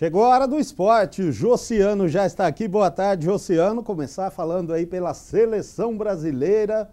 Chegou a hora do esporte, o Josiano já está aqui. Boa tarde, Josiano. Começar falando aí pela seleção brasileira.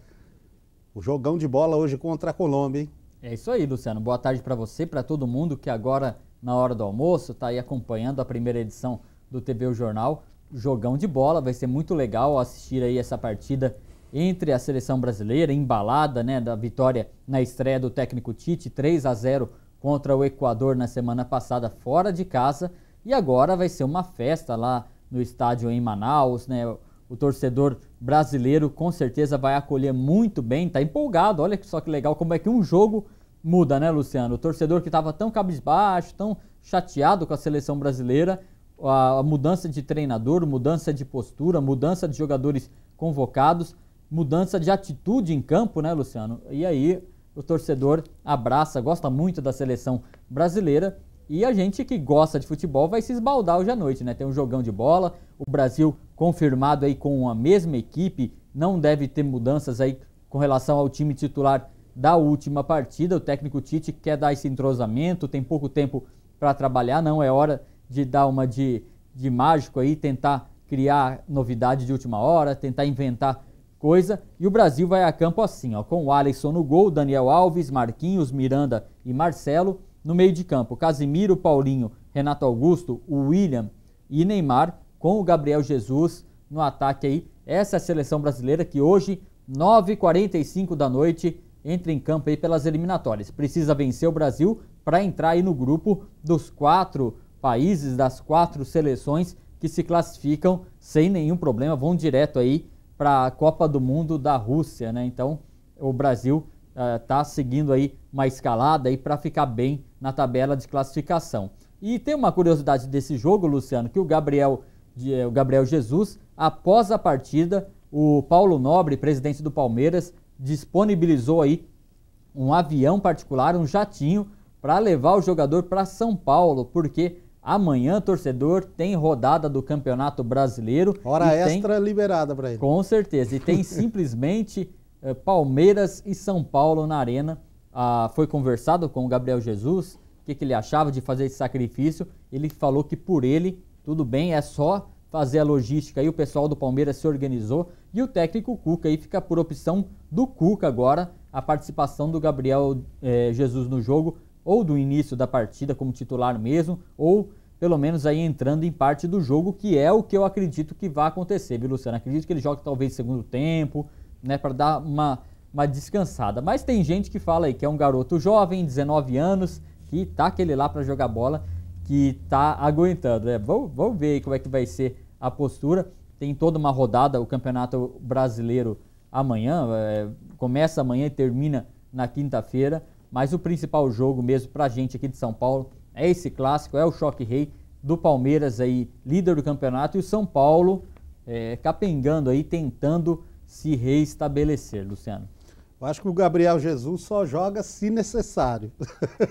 O jogão de bola hoje contra a Colômbia, hein? É isso aí, Luciano. Boa tarde para você, para todo mundo que agora, na hora do almoço, está aí acompanhando a primeira edição do TV O Jornal. Jogão de bola, vai ser muito legal assistir aí essa partida entre a seleção brasileira, embalada né, da vitória na estreia do técnico Tite, 3 a 0 contra o Equador na semana passada, fora de casa. E agora vai ser uma festa lá no estádio em Manaus, né? O torcedor brasileiro com certeza vai acolher muito bem, tá empolgado. Olha só que legal como é que um jogo muda, né, Luciano? O torcedor que estava tão cabisbaixo, tão chateado com a seleção brasileira, a, mudança de treinador, mudança de postura, mudança de jogadores convocados, mudança de atitude em campo, né, Luciano? E aí o torcedor abraça, gosta muito da seleção brasileira e a gente que gosta de futebol vai se esbaldar hoje à noite, né? Tem um jogão de bola, o Brasil confirmado aí com a mesma equipe, não deve ter mudanças aí com relação ao time titular da última partida. O técnico Tite quer dar esse entrosamento, tem pouco tempo para trabalhar, não é hora de dar uma de, de mágico aí, tentar criar novidade de última hora, tentar inventar coisa. E o Brasil vai a campo assim, ó, com o Alisson no gol, Daniel Alves, Marquinhos, Miranda e Marcelo. No meio de campo, Casimiro, Paulinho, Renato Augusto, William e Neymar, com o Gabriel Jesus no ataque aí. Essa é a seleção brasileira que hoje, 9h45 da noite, entra em campo aí pelas eliminatórias. Precisa vencer o Brasil para entrar aí no grupo dos quatro países, das quatro seleções que se classificam sem nenhum problema, vão direto aí para a Copa do Mundo da Rússia, né? Então, o Brasil está eh, uh, seguindo aí uma escalada aí para ficar bem na tabela de classificação. E tem uma curiosidade desse jogo, Luciano, que o Gabriel, eh, o Gabriel Jesus, após a partida, o Paulo Nobre, presidente do Palmeiras, disponibilizou aí um avião particular, um jatinho, para levar o jogador para São Paulo, porque amanhã, torcedor, tem rodada do Campeonato Brasileiro. Hora extra tem, liberada para ele. Com certeza. E tem simplesmente eh, Palmeiras e São Paulo na Arena. Ah, foi conversado com o Gabriel Jesus o que, que, ele achava de fazer esse sacrifício. Ele falou que por ele, tudo bem, é só fazer a logística aí. O pessoal do Palmeiras se organizou e o técnico Cuca aí fica por opção do Cuca agora. A participação do Gabriel eh, Jesus no jogo, ou do início da partida como titular mesmo, ou pelo menos aí entrando em parte do jogo, que é o que eu acredito que vai acontecer, viu, Luciano? Acredito que ele jogue talvez segundo tempo, né, para dar uma, uma descansada. Mas tem gente que fala aí que é um garoto jovem, 19 anos, que tá aquele lá para jogar bola, que tá aguentando. Né? Vamos, vamos ver como é que vai ser a postura. Tem toda uma rodada, o Campeonato Brasileiro amanhã, é, começa amanhã e termina na quinta-feira. Mas o principal jogo mesmo para a gente aqui de São Paulo é esse clássico, é o choque rei do Palmeiras aí, líder do campeonato, e o São Paulo é, capengando aí, tentando se reestabelecer, Luciano? Eu acho que o Gabriel Jesus só joga se necessário.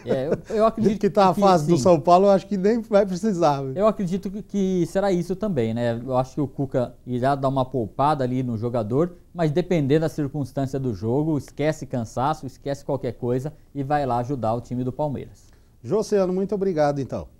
É, eu, eu acredito que está a fase do São Paulo, eu acho que nem vai precisar. Eu acredito que, que será isso também, né? Eu acho que o Cuca irá dar uma poupada ali no jogador, mas dependendo da circunstância do jogo, esquece cansaço, esquece qualquer coisa e vai lá ajudar o time do Palmeiras. Josiano, muito obrigado então.